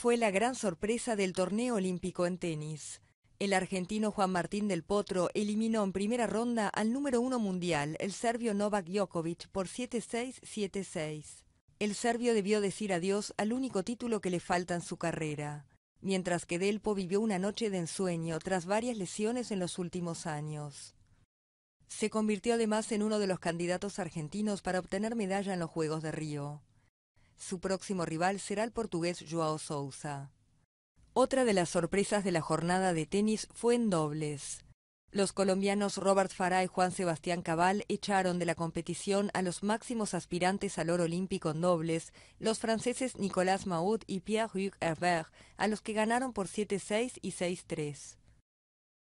fue la gran sorpresa del torneo olímpico en tenis. El argentino Juan Martín del Potro eliminó en primera ronda al número uno mundial, el serbio Novak Djokovic, por 7-6, 7-6. El serbio debió decir adiós al único título que le falta en su carrera, mientras que Delpo vivió una noche de ensueño tras varias lesiones en los últimos años. Se convirtió además en uno de los candidatos argentinos para obtener medalla en los Juegos de Río. Su próximo rival será el portugués Joao Sousa. Otra de las sorpresas de la jornada de tenis fue en dobles. Los colombianos Robert Farah y Juan Sebastián Cabal echaron de la competición a los máximos aspirantes al oro olímpico en dobles, los franceses Nicolas Mahut y Pierre-Hugues Herbert, a los que ganaron por 7-6 y 6-3.